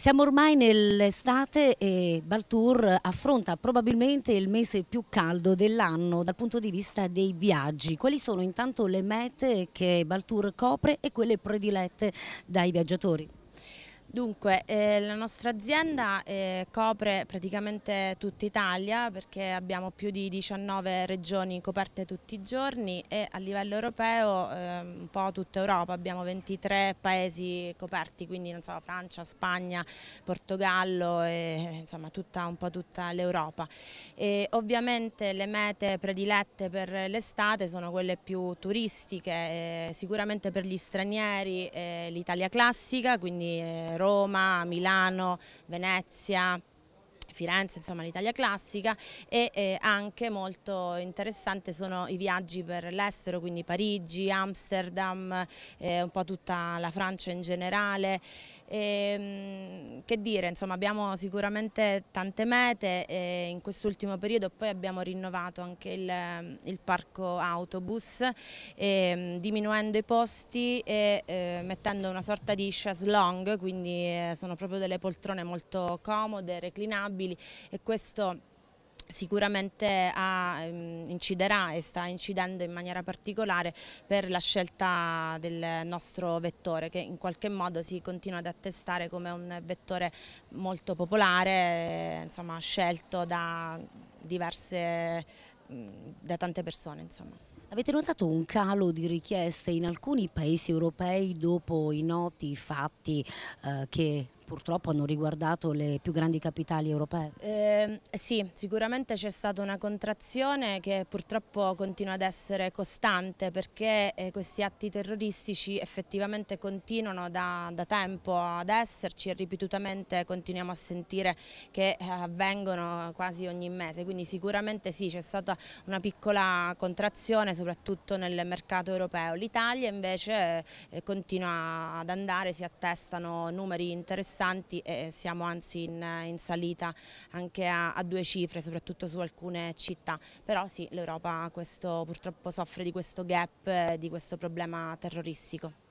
Siamo ormai nell'estate e Baltour affronta probabilmente il mese più caldo dell'anno dal punto di vista dei viaggi. Quali sono intanto le mete che Baltour copre e quelle predilette dai viaggiatori? Dunque, eh, la nostra azienda eh, copre praticamente tutta Italia perché abbiamo più di 19 regioni coperte tutti i giorni e a livello europeo eh, un po' tutta Europa, abbiamo 23 paesi coperti, quindi non so, Francia, Spagna, Portogallo, e, insomma tutta, un po' tutta l'Europa. ovviamente le mete predilette per l'estate sono quelle più turistiche, eh, sicuramente per gli stranieri eh, l'Italia classica, quindi eh, Roma, Milano, Venezia, Firenze, insomma l'Italia classica e eh, anche molto interessante sono i viaggi per l'estero, quindi Parigi, Amsterdam, eh, un po' tutta la Francia in generale. E, ehm, che dire, insomma, abbiamo sicuramente tante mete e in quest'ultimo periodo poi abbiamo rinnovato anche il, il parco autobus e, ehm, diminuendo i posti e eh, mettendo una sorta di chaise longue, quindi eh, sono proprio delle poltrone molto comode, reclinabili e questo sicuramente ha, ehm, inciderà e sta incidendo in maniera particolare per la scelta del nostro vettore che in qualche modo si continua ad attestare come un vettore molto popolare, eh, insomma, scelto da diverse da tante persone insomma. Avete notato un calo di richieste in alcuni paesi europei dopo i noti fatti eh, che purtroppo hanno riguardato le più grandi capitali europee. Eh, sì, sicuramente c'è stata una contrazione che purtroppo continua ad essere costante perché eh, questi atti terroristici effettivamente continuano da, da tempo ad esserci e ripetutamente continuiamo a sentire che eh, avvengono quasi ogni mese, quindi sicuramente sì c'è stata una piccola contrazione soprattutto nel mercato europeo. L'Italia invece eh, continua ad andare, si attestano numeri interessanti interessanti e siamo anzi in, in salita anche a, a, due cifre, soprattutto su alcune città. Però sì, l'Europa purtroppo soffre di questo gap, eh, di questo problema terroristico.